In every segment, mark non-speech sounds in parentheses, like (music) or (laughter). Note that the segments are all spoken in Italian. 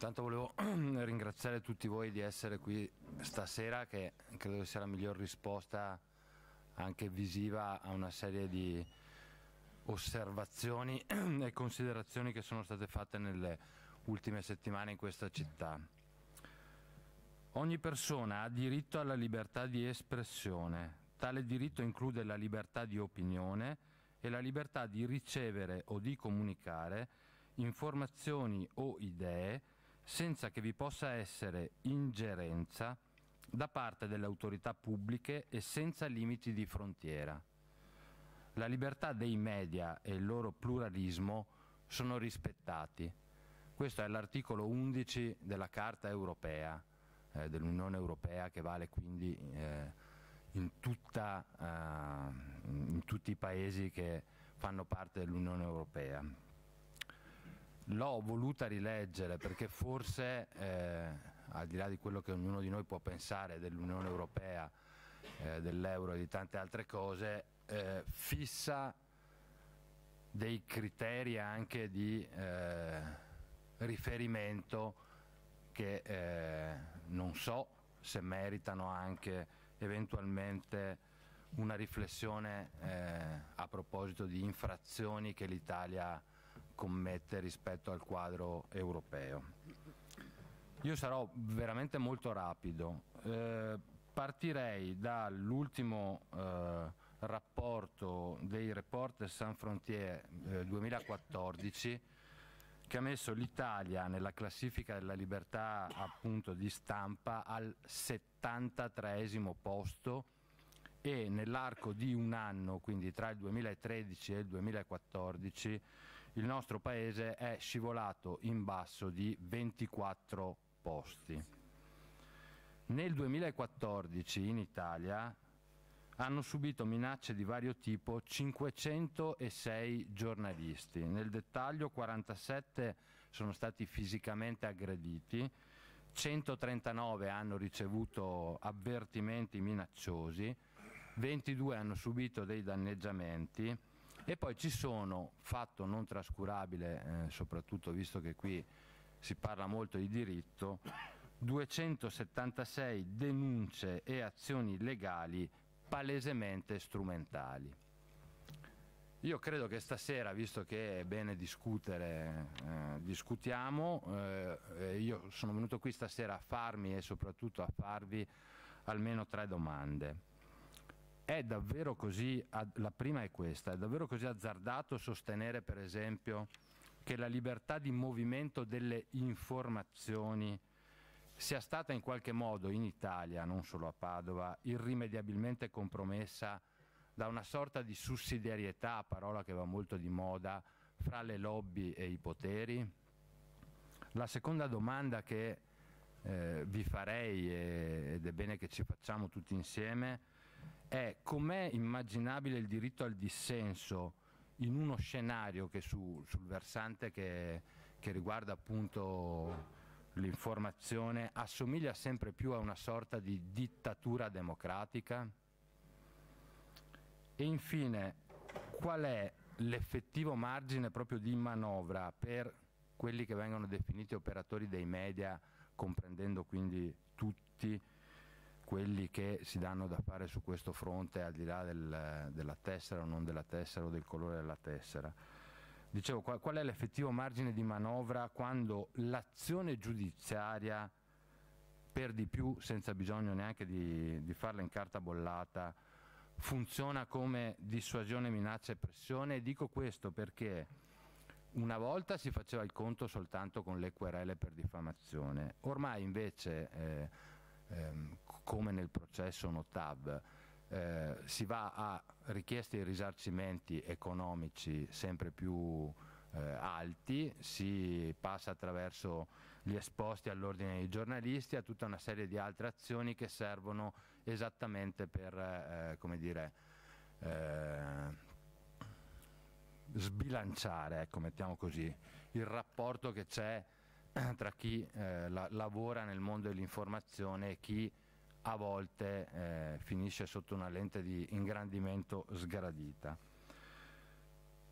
intanto volevo (clears throat) ringraziare tutti voi di essere qui stasera che credo sia la miglior risposta anche visiva a una serie di osservazioni (clears throat) e considerazioni che sono state fatte nelle ultime settimane in questa città. Ogni persona ha diritto alla libertà di espressione. Tale diritto include la libertà di opinione e la libertà di ricevere o di comunicare informazioni o idee senza che vi possa essere ingerenza da parte delle autorità pubbliche e senza limiti di frontiera. La libertà dei media e il loro pluralismo sono rispettati. Questo è l'articolo 11 della Carta europea, eh, dell'Unione europea, che vale quindi eh, in, tutta, eh, in tutti i paesi che fanno parte dell'Unione europea l'ho voluta rileggere perché forse, eh, al di là di quello che ognuno di noi può pensare dell'Unione Europea, eh, dell'euro e di tante altre cose, eh, fissa dei criteri anche di eh, riferimento che eh, non so se meritano anche eventualmente una riflessione eh, a proposito di infrazioni che l'Italia ha commette rispetto al quadro europeo. Io sarò veramente molto rapido, eh, partirei dall'ultimo eh, rapporto dei Reporter San Frontier eh, 2014 che ha messo l'Italia nella classifica della libertà appunto, di stampa al 73 posto e nell'arco di un anno, quindi tra il 2013 e il 2014, il nostro paese è scivolato in basso di 24 posti. Nel 2014 in Italia hanno subito minacce di vario tipo 506 giornalisti, nel dettaglio 47 sono stati fisicamente aggrediti, 139 hanno ricevuto avvertimenti minacciosi, 22 hanno subito dei danneggiamenti, e poi ci sono, fatto non trascurabile, eh, soprattutto visto che qui si parla molto di diritto, 276 denunce e azioni legali palesemente strumentali. Io credo che stasera, visto che è bene discutere, eh, discutiamo, eh, io sono venuto qui stasera a farmi e soprattutto a farvi almeno tre domande. È davvero così, la prima è questa, è davvero così azzardato sostenere per esempio che la libertà di movimento delle informazioni sia stata in qualche modo in Italia, non solo a Padova, irrimediabilmente compromessa da una sorta di sussidiarietà, parola che va molto di moda, fra le lobby e i poteri? La seconda domanda che eh, vi farei, ed è bene che ci facciamo tutti insieme, è com'è immaginabile il diritto al dissenso in uno scenario che su, sul versante che, che riguarda appunto l'informazione assomiglia sempre più a una sorta di dittatura democratica? E infine, qual è l'effettivo margine proprio di manovra per quelli che vengono definiti operatori dei media, comprendendo quindi tutti quelli che si danno da fare su questo fronte al di là del, della tessera o non della tessera o del colore della tessera. Dicevo, qual, qual è l'effettivo margine di manovra quando l'azione giudiziaria, per di più senza bisogno neanche di, di farla in carta bollata, funziona come dissuasione, minaccia e pressione? E dico questo perché... Una volta si faceva il conto soltanto con le querele per diffamazione, ormai invece eh, ehm, come nel processo NOTAB, eh, si va a richieste di risarcimenti economici sempre più eh, alti, si passa attraverso gli esposti all'ordine dei giornalisti, a tutta una serie di altre azioni che servono esattamente per, eh, come dire, eh, sbilanciare, ecco, mettiamo così, il rapporto che c'è eh, tra chi eh, la, lavora nel mondo dell'informazione e chi a volte eh, finisce sotto una lente di ingrandimento sgradita.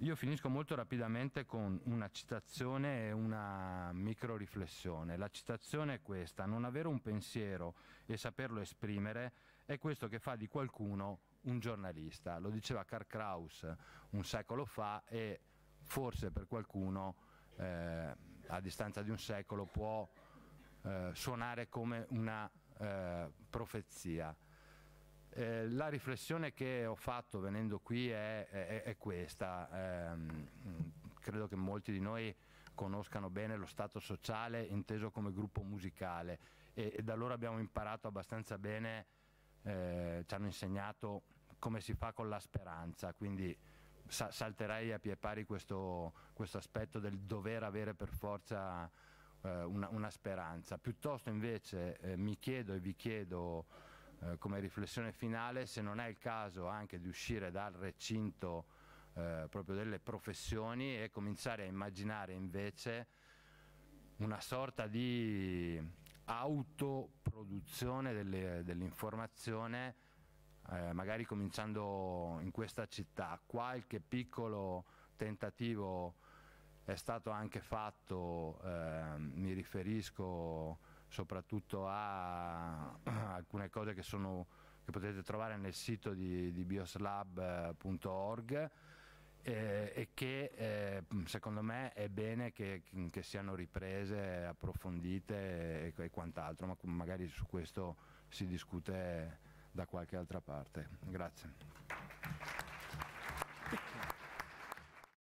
Io finisco molto rapidamente con una citazione e una micro riflessione. La citazione è questa, non avere un pensiero e saperlo esprimere è questo che fa di qualcuno un giornalista. Lo diceva Karl Kraus un secolo fa e forse per qualcuno eh, a distanza di un secolo può eh, suonare come una eh, profezia. Eh, la riflessione che ho fatto venendo qui è, è, è questa, ehm, credo che molti di noi conoscano bene lo stato sociale inteso come gruppo musicale e, e da loro abbiamo imparato abbastanza bene, eh, ci hanno insegnato come si fa con la speranza, quindi sa- salterei a pie pari questo, questo aspetto del dover avere per forza eh, una, una, speranza. Piuttosto invece eh, mi chiedo e vi chiedo eh, come riflessione finale se non è il caso anche di uscire dal recinto eh, proprio delle professioni e cominciare a immaginare invece una sorta di autoproduzione delle, dell'informazione eh, magari cominciando in questa città, qualche piccolo tentativo è stato anche fatto, eh, mi riferisco soprattutto a, (clears throat) alcune cose che, sono, che, potete trovare nel sito di, di bioslab.org eh, e che eh, secondo me è bene che, che siano riprese, approfondite e, e quant'altro, ma magari su questo si discute da qualche altra parte. Grazie.